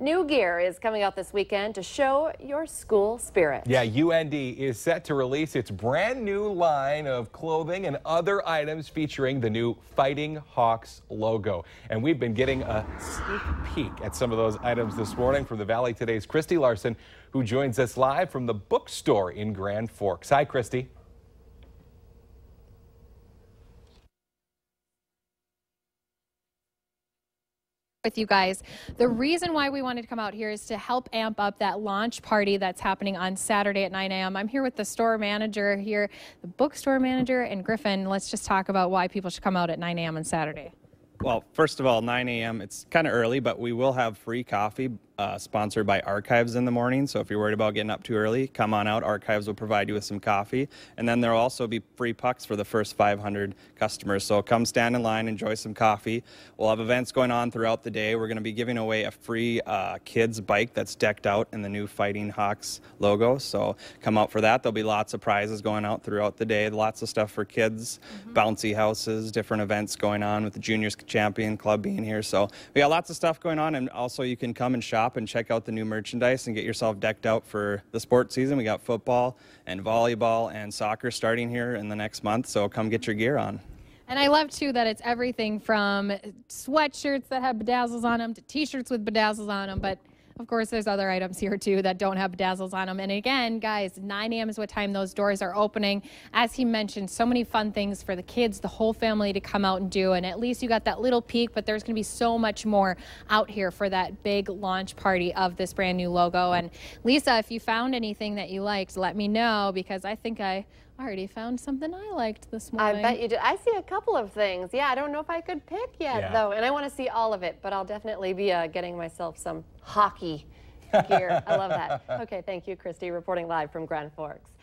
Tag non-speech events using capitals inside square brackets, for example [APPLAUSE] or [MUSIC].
New gear is coming out this weekend to show your school spirit. Yeah, UND is set to release its brand new line of clothing and other items featuring the new Fighting Hawks logo. And we've been getting a sneak peek at some of those items this morning from the Valley Today's Christy Larson, who joins us live from the bookstore in Grand Forks. Hi, Christy. with you guys. The reason why we wanted to come out here is to help amp up that launch party that's happening on Saturday at 9 a.m. I'm here with the store manager here, the bookstore manager, and Griffin. Let's just talk about why people should come out at 9 a.m. on Saturday. Well, first of all, 9 a.m. It's kind of early, but we will have free coffee uh, sponsored by Archives in the morning. So if you're worried about getting up too early, come on out. Archives will provide you with some coffee. And then there will also be free pucks for the first 500 customers. So come stand in line, enjoy some coffee. We'll have events going on throughout the day. We're going to be giving away a free uh, kids bike that's decked out in the new Fighting Hawks logo. So come out for that. There'll be lots of prizes going out throughout the day. Lots of stuff for kids, mm -hmm. bouncy houses, different events going on with the Juniors Champion Club being here. So we got lots of stuff going on. And also you can come and shop shop and check out the new merchandise and get yourself decked out for the sports season. We got football and volleyball and soccer starting here in the next month, so come get your gear on. And I love too that it's everything from sweatshirts that have bedazzles on them to t-shirts with bedazzles on them, but of course, there's other items here too that don't have dazzles on them. And again, guys, 9 a.m. is what time those doors are opening. As he mentioned, so many fun things for the kids, the whole family to come out and do. And at least you got that little peek, but there's going to be so much more out here for that big launch party of this brand new logo. And Lisa, if you found anything that you liked, let me know because I think I I already found something I liked this morning. I bet you did. I see a couple of things. Yeah, I don't know if I could pick yet, yeah. though. And I want to see all of it, but I'll definitely be uh, getting myself some hockey gear. I love that. [LAUGHS] Okay, thank you, Christy, reporting live from Grand Forks.